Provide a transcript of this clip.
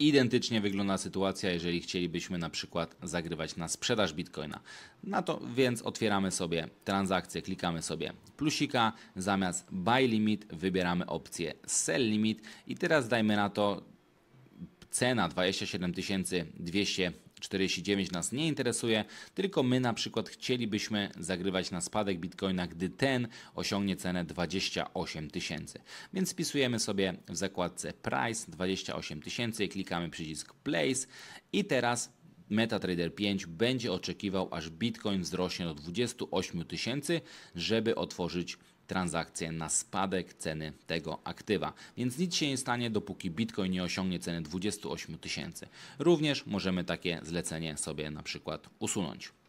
Identycznie wygląda sytuacja, jeżeli chcielibyśmy na przykład zagrywać na sprzedaż bitcoina. Na to więc otwieramy sobie transakcję, klikamy sobie plusika, zamiast buy limit wybieramy opcję sell limit i teraz dajmy na to cena 27 200 49 nas nie interesuje, tylko my na przykład chcielibyśmy zagrywać na spadek bitcoina, gdy ten osiągnie cenę 28 tysięcy. Więc wpisujemy sobie w zakładce price 28 tysięcy, klikamy przycisk place i teraz MetaTrader 5 będzie oczekiwał, aż Bitcoin wzrośnie do 28 tysięcy, żeby otworzyć transakcję na spadek ceny tego aktywa. Więc nic się nie stanie, dopóki Bitcoin nie osiągnie ceny 28 tysięcy. Również możemy takie zlecenie sobie na przykład usunąć.